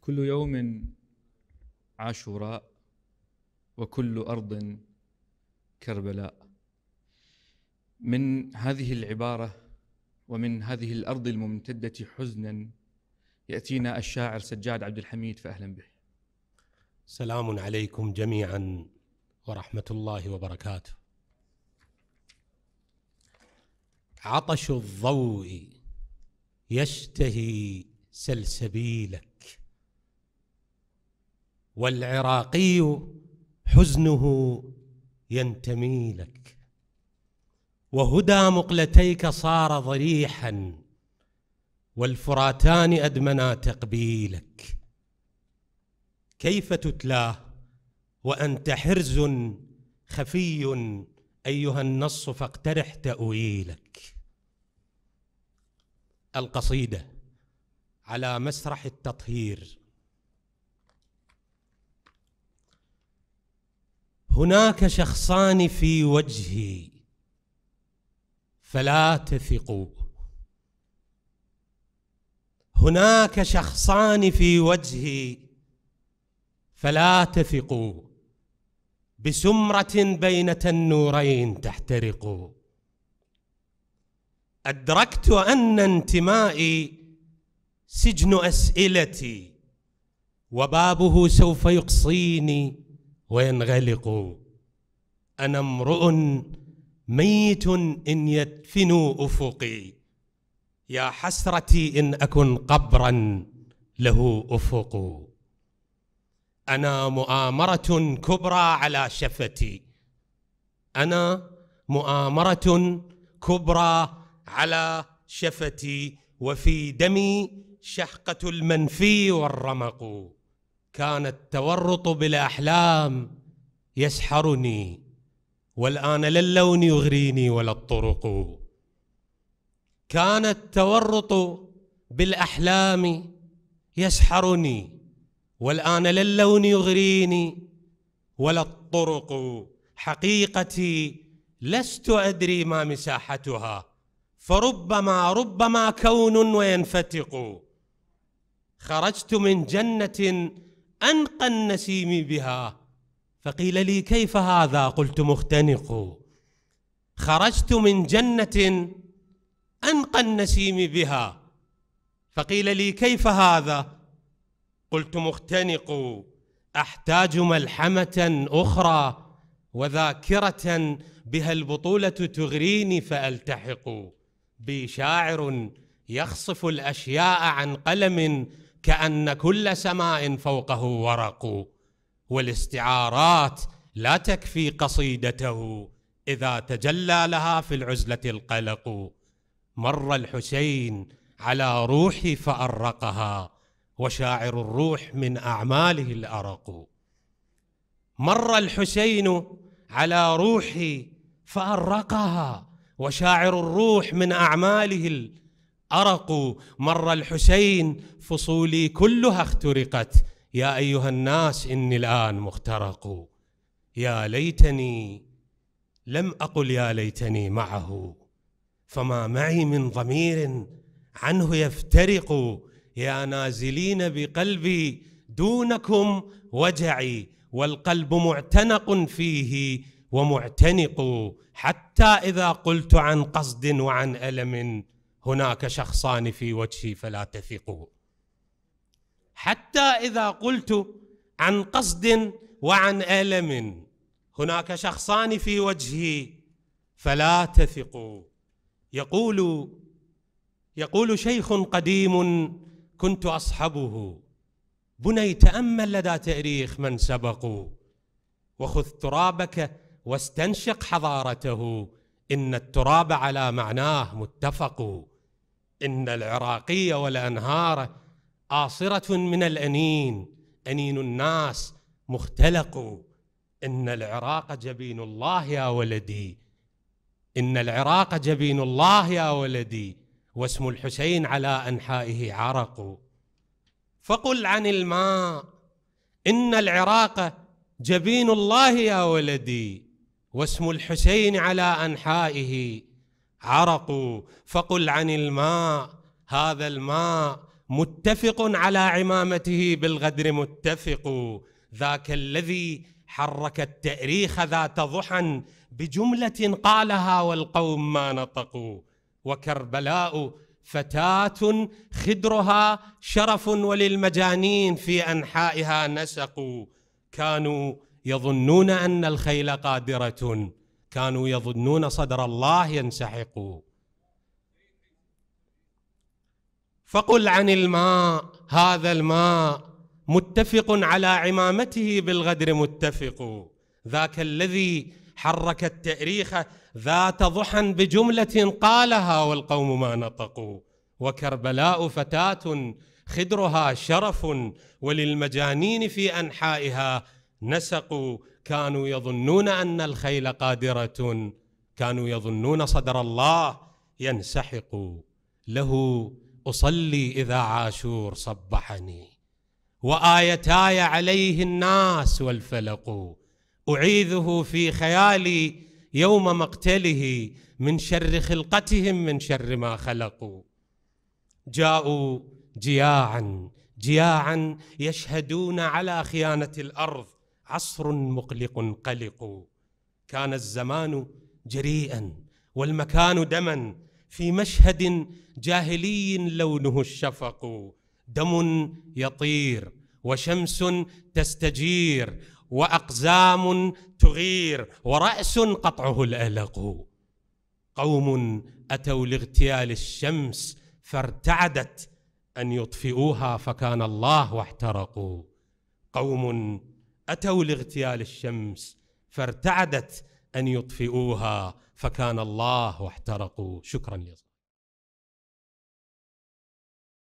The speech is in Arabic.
كل يوم عاشوراء وكل ارض كربلاء من هذه العباره ومن هذه الارض الممتده حزنا يأتينا الشاعر سجاد عبد الحميد فأهلا به سلام عليكم جميعا ورحمة الله وبركاته عطش الضوء يشتهي سلسبيلك والعراقي حزنه ينتمي لك وهدى مقلتيك صار ضريحا والفراتان أدمنا تقبيلك كيف تتلاه وأنت حرز خفي أيها النص فاقترح تأويلك القصيدة على مسرح التطهير هناك شخصان في وجهي فلا تثقوا هناك شخصان في وجهي فلا تثقوا بسمرة بين تنورين تحترق أدركت أن انتمائي سجن أسئلتي وبابه سوف يقصيني وينغلق أنا امرؤ ميت إن يدفن أفقي يا حسرتي إن أكن قبرا له أفق أنا مؤامرة كبرى على شفتي أنا مؤامرة كبرى على شفتي وفي دمي شحقة المنفي والرمق كان التورط بالأحلام يسحرني والآن لا اللون يغريني ولا الطرق كان التورط بالاحلام يسحرني والان لا اللون يغريني ولا الطرق حقيقتي لست ادري ما مساحتها فربما ربما كون وينفتق خرجت من جنه انقى النسيم بها فقيل لي كيف هذا قلت مختنق خرجت من جنه أنقى النسيم بها فقيل لي كيف هذا قلت مختنق أحتاج ملحمة أخرى وذاكرة بها البطولة تغريني فألتحق بي شاعر يخصف الأشياء عن قلم كأن كل سماء فوقه ورق والاستعارات لا تكفي قصيدته إذا تجلى لها في العزلة القلق مر الحسين على روحي فأرقها وشاعر الروح من أعماله الأرق مر الحسين على روحي فأرقها وشاعر الروح من أعماله الأرق مر الحسين فصولي كلها اخترقت يا أيها الناس إني الآن مخترق يا ليتني لم أقل يا ليتني معه فما معي من ضمير عنه يفترق يا نازلين بقلبي دونكم وجعي والقلب معتنق فيه ومعتنق حتى اذا قلت عن قصد وعن الم هناك شخصان في وجهي فلا تثقوا حتى اذا قلت عن قصد وعن الم هناك شخصان في وجهي فلا تثقوا يقول يقول شيخ قديم كنت أصحبه بني تأمل لدى تاريخ من سبقوا وخذ ترابك واستنشق حضارته إن التراب على معناه متفق إن العراقي والأنهار آصرة من الأنين أنين الناس مختلق إن العراق جبين الله يا ولدي إن العراق جبين الله يا ولدي واسم الحسين على أنحائه عرق فقل عن الماء إن العراق جبين الله يا ولدي واسم الحسين على أنحائه عرق فقل عن الماء هذا الماء متفق على عمامته بالغدر متفق ذاك الذي حرك التاريخ ذات ضحى بجمله قالها والقوم ما نطقوا وكربلاء فتاه خدرها شرف وللمجانين في انحائها نسقوا كانوا يظنون ان الخيل قادره كانوا يظنون صدر الله ينسحق فقل عن الماء هذا الماء متفق على عمامته بالغدر متفق ذاك الذي حرك التاريخ ذات ضحى بجمله قالها والقوم ما نطقوا وكربلاء فتاه خدرها شرف وللمجانين في انحائها نسقوا كانوا يظنون ان الخيل قادره كانوا يظنون صدر الله ينسحق له اصلي اذا عاشور صبحني وايتاي عليه الناس والفلق اعيذه في خيالي يوم مقتله من شر خلقتهم من شر ما خلقوا جاءوا جياعا جياعا يشهدون على خيانه الارض عصر مقلق قلق كان الزمان جريئا والمكان دما في مشهد جاهلي لونه الشفق دم يطير وشمس تستجير واقزام تغير وراس قطعه الالق قوم اتوا لاغتيال الشمس فارتعدت ان يطفئوها فكان الله واحترقوا قوم اتوا لاغتيال الشمس فارتعدت ان يطفئوها فكان الله واحترقوا شكرا لي